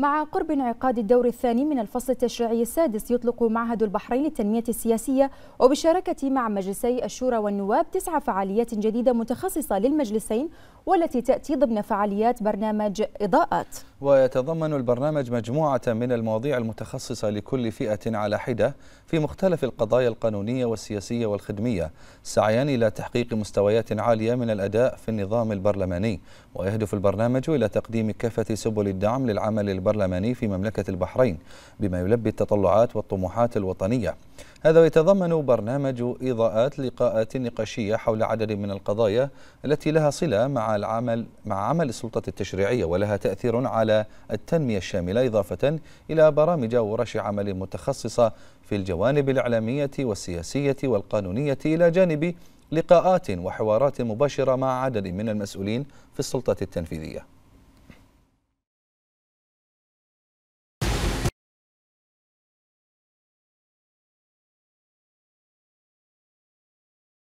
مع قرب انعقاد الدور الثاني من الفصل التشريعي السادس يطلق معهد البحرين للتنمية السياسية وبشراكة مع مجلسي الشورى والنواب تسعة فعاليات جديدة متخصصة للمجلسين والتي تأتي ضمن فعاليات برنامج إضاءات ويتضمن البرنامج مجموعة من المواضيع المتخصصة لكل فئة على حدة في مختلف القضايا القانونية والسياسية والخدمية سعيا إلى تحقيق مستويات عالية من الأداء في النظام البرلماني ويهدف البرنامج إلى تقديم كافة سبل الدعم للعمل البرلماني البرلماني في مملكة البحرين بما يلبي التطلعات والطموحات الوطنية هذا يتضمن برنامج إضاءات لقاءات نقاشية حول عدد من القضايا التي لها صلة مع العمل مع عمل السلطة التشريعية ولها تأثير على التنمية الشاملة إضافة إلى برامج ورش عمل متخصصة في الجوانب الإعلامية والسياسية والقانونية إلى جانب لقاءات وحوارات مباشرة مع عدد من المسؤولين في السلطة التنفيذية